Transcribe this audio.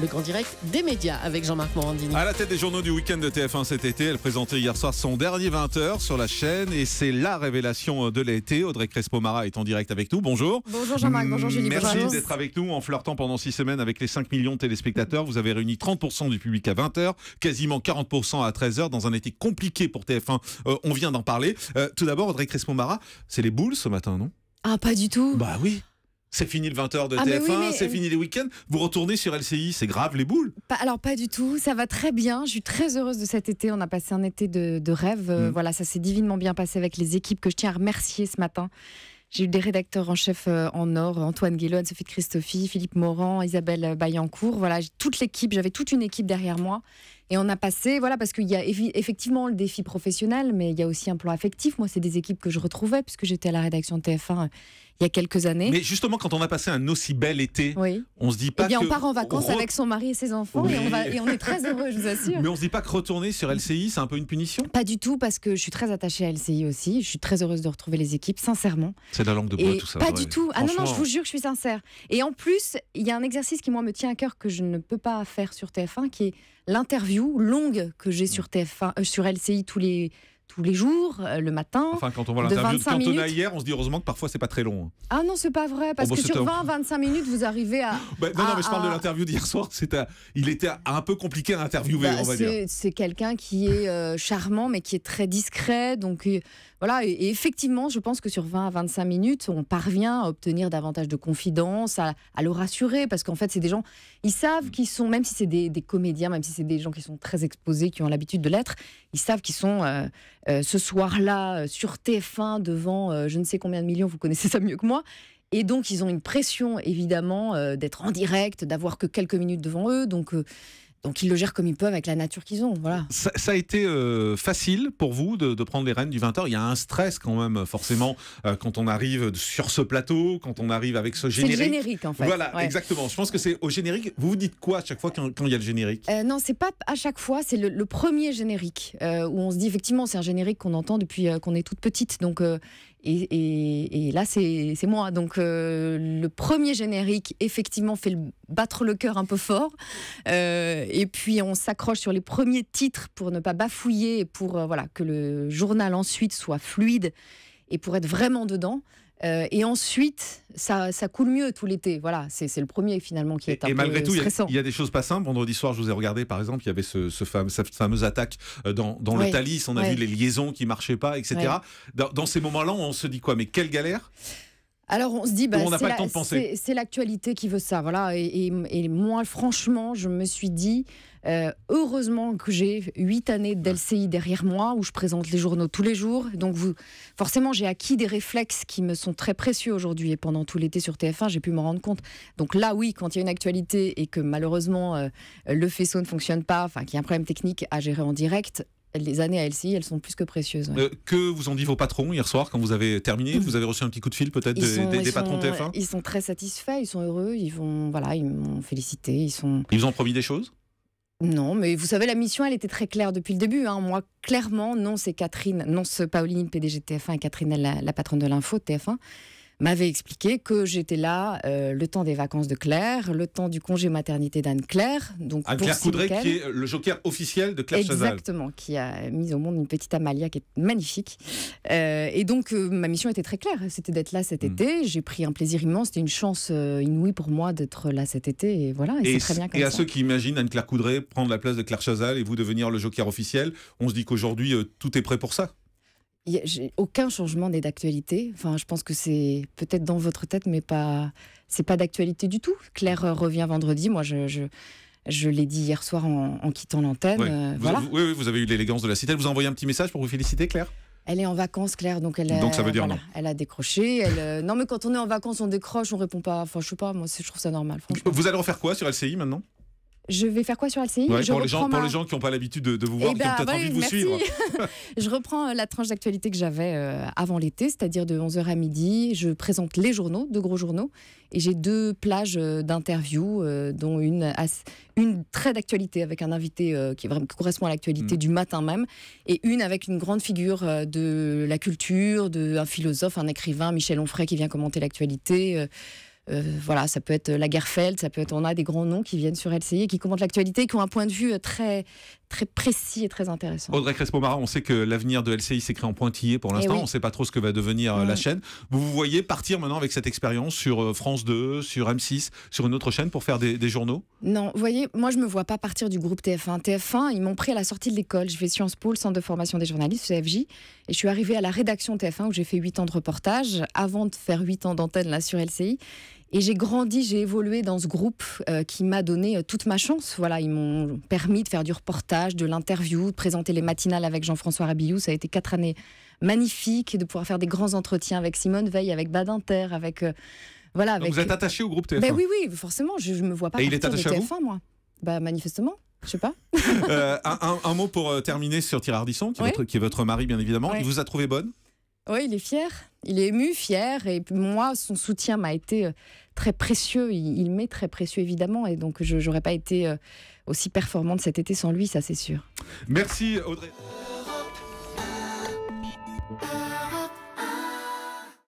Le grand direct des médias avec Jean-Marc Morandini. À la tête des journaux du week-end de TF1 cet été, elle présentait hier soir son dernier 20h sur la chaîne et c'est la révélation de l'été. Audrey Crespo-Mara est en direct avec nous. Bonjour. Bonjour Jean-Marc, bonjour Julie. Merci d'être avec nous en flirtant pendant six semaines avec les 5 millions de téléspectateurs. Vous avez réuni 30% du public à 20h, quasiment 40% à 13h dans un été compliqué pour TF1. Euh, on vient d'en parler. Euh, tout d'abord, Audrey Crespo-Mara, c'est les boules ce matin, non Ah, pas du tout. Bah oui c'est fini le 20h de ah, TF1, c'est fini les week-ends. Vous retournez sur LCI, c'est grave les boules Alors pas du tout, ça va très bien. Je suis très heureuse de cet été. On a passé un été de, rêve. Euh, mm. Voilà, ça s'est divinement bien passé avec les équipes que je tiens à remercier ce matin. J'ai eu des rédacteurs en chef euh, en or, Antoine Guillon, Sophie Christophe, Philippe Morand, Isabelle Bayancourt. Voilà, toute l'équipe, j'avais toute une équipe derrière moi et on a passé, voilà, parce qu'il y a effectivement le défi professionnel, mais il y a aussi un plan affectif. Moi, c'est des équipes que je retrouvais, puisque j'étais à la rédaction de TF1 euh, il y a quelques années. Mais justement, quand on a passé un aussi bel été, on se dit pas. Eh bien, on part en vacances avec son mari et ses enfants et, on est très heureux, je vous assure. Mais on se dit pas que retourner sur LCI, c'est un peu une punition Pas du tout, parce que je suis très attachée à LCI aussi. Je suis très heureuse de retrouver les équipes, sincèrement. C'est la langue de bois, tout ça. Pas du tout. Ah non, non, je vous jure que je suis sincère. Et en plus, il y a un exercice qui, moi, me tient à cœur que je ne peux pas faire sur TF1, qui est l'interview longue que j'ai sur mm. tf euh, sur LCI tous les tous les jours, euh, le matin. Enfin, quand on voit l'interview de, hier, on se dit heureusement que parfois c'est pas très long. Ah non, c'est pas vrai, parce oh, bah, que sur 20-25 minutes, vous arrivez à. Bah, non, non, mais je parle de l'interview d'hier soir. il était un peu compliqué à interviewer, bah, on va dire. C'est quelqu'un qui est euh, charmant, mais qui est très discret. Donc euh, voilà, et, effectivement, je pense que sur 20 à 25 minutes, on parvient à obtenir davantage de confidence, à, le rassurer, parce qu'en fait, c'est des gens, ils savent mm. qu'ils sont, même si c'est des, comédiens, même si c'est des gens qui sont très exposés, qui ont l'habitude de l'être, ils savent qu'ils sont. Euh, ce soir-là euh, sur TF1 devant euh, je ne sais combien de millions, vous connaissez ça mieux que moi. Et donc, ils ont une pression, évidemment, d'être en direct, d'avoir que quelques minutes devant eux. Donc, donc ils le gèrent comme ils peuvent avec la nature qu'ils ont. Voilà. Ça, a été euh, facile pour vous de, prendre les rênes du 20h Il y a un stress quand même, forcément, euh, quand on arrive sur ce plateau, quand on arrive avec ce générique. C'est générique, en fait. Voilà, exactement. Je pense que c'est au générique. Vous vous dites quoi à chaque fois quand, il y a le générique euh, Non, c'est pas à chaque fois, c'est le, le, premier générique euh, où on se dit effectivement, c'est un générique qu'on entend depuis qu'on est toute petite. Donc et, là, c'est moi. Donc, euh, le premier générique, effectivement, fait battre le cœur un peu fort. Euh, et puis, on s'accroche sur les premiers titres pour ne pas bafouiller, pour euh, voilà, que le journal ensuite soit fluide et pour être vraiment dedans. Euh, et ensuite, ça, ça, coule mieux tout l'été. Voilà, c'est le premier finalement qui est et, stressant. et malgré tout, Il y, a des choses pas simples. Vendredi soir, je vous ai regardé, par exemple, il y avait ce, cette fameuse attaque euh, dans, le Thalys. On a vu les liaisons qui marchaient pas, etc. Dans, ces moments-là, on se dit quoi Mais quelle galère alors on se dit, bah, c'est l'actualité qui veut ça, voilà. et, moi, franchement, je me suis dit, euh, heureusement que j'ai huit années d'LCI derrière moi où je présente les journaux tous les jours. Donc vous, forcément, j'ai acquis des réflexes qui me sont très précieux aujourd'hui. Et pendant tout l'été sur TF1, j'ai pu m'en rendre compte. Donc là, oui, quand il y a une actualité et que malheureusement euh, le faisceau ne fonctionne pas, enfin qu'il y a un problème technique à gérer en direct, les années à LCI, elles sont plus que précieuses. Euh, que vous ont dit vos patrons hier soir quand vous avez terminé mmh. Vous avez reçu un petit coup de fil peut-être des, patrons TF1 Ils sont très satisfaits, ils sont heureux, ils vont voilà, ils m'ont félicité, ils sont. Ils vous ont promis des choses non, mais vous savez, la mission, elle était très claire depuis le début. Hein. Moi, clairement, non, c'est Catherine, non, c'est Pauline, PDG TF1 et Catherine, la, la patronne de l'info TF1 m'avait expliqué que j'étais là euh, le temps des vacances de Claire, le temps du congé maternité d'Anne-Claire. Donc Anne Claire Coudray, qui est le joker officiel de Claire Chazal. Exactement, qui a mis au monde une petite Amalia qui est magnifique. Euh, et donc, euh, ma mission était très claire. C'était d'être là cet hmm. été. J'ai pris un plaisir immense. C'était une chance inouïe pour moi d'être là cet été. Et voilà, c'est très bien Et à ceux qui imaginent Anne-Claire Coudray prendre la place de Claire Chazal et vous devenir le joker officiel, on se dit qu'aujourd'hui, tout est prêt pour ça aucun changement n'est d'actualité. Enfin, je pense que c'est peut-être dans votre tête, mais pas, c'est pas d'actualité du tout. Claire euh, revient vendredi. Moi, je, je, l'ai dit hier soir en, quittant l'antenne. Euh, vous, oui, vous avez eu l'élégance de la cité. Elle vous a envoyé un petit message pour vous féliciter, Claire. Elle est en vacances, Claire, donc elle. A, ça veut euh, dire non. Elle a décroché. non, mais quand on est en vacances, on décroche, on répond pas. Enfin, je sais pas. Moi, je trouve ça normal. Vous allez refaire quoi sur LCI maintenant je vais faire quoi sur LCI pour, les gens, qui n'ont pas l'habitude de, vous voir, eh qui ont ben, peut-être envie de vous suivre. je reprends euh, la tranche d'actualité que j'avais euh, avant l'été, c'est-à-dire de 11h à midi. Je présente les journaux, deux gros journaux, et j'ai deux plages euh, d'interviews, dont une, une très d'actualité avec un invité qui, correspond à l'actualité mm. du matin même, et une avec une grande figure de la culture, un philosophe, un écrivain, Michel Onfray, qui vient commenter l'actualité. Euh, voilà, ça peut être Lagerfeld, ça peut être. On a des grands noms qui viennent sur LCI et qui commentent l'actualité, qui ont un point de vue euh, très, très précis et très intéressant. Audrey Crespo-Marat, on sait que l'avenir de LCI s'écrit en pointillé pour eh l'instant. On ne sait pas trop ce que va devenir euh, la chaîne. Vous vous voyez partir maintenant avec cette expérience sur euh, France 2, sur M6, sur une autre chaîne pour faire des, journaux Non, vous voyez, moi je ne me vois pas partir du groupe TF1. TF1, ils m'ont pris à la sortie de l'école. Je fais Sciences Po, le centre de formation des journalistes, CFJ. Et je suis arrivée à la rédaction TF1 où j'ai fait 8 ans de reportage avant de faire 8 ans d'antenne là sur LCI. Et j'ai grandi, j'ai évolué dans ce groupe euh, qui m'a donné euh, toute ma chance. Voilà, ils m'ont permis de faire du reportage, de l'interview, de présenter les matinales avec Jean-François Rabillou. Ça a été quatre années magnifiques de pouvoir faire des grands entretiens avec Simone Veil, avec Badinter, avec euh, voilà. Donc vous êtes attaché au groupe ben TF1. oui, oui, forcément. Je, ne me vois pas. Et il est attaché TF1, à moi. Bah manifestement. Je sais pas. un, mot pour terminer sur Thierry Ardisson, qui, est votre mari, bien évidemment. Il vous a trouvé bonne oui, il est fier. Il est ému, fier. Et moi, son soutien m'a été euh, très précieux. Il, m'est très précieux, évidemment. Et donc, je n'aurais pas été euh, aussi performante cet été sans lui, ça c'est sûr. Merci, Audrey.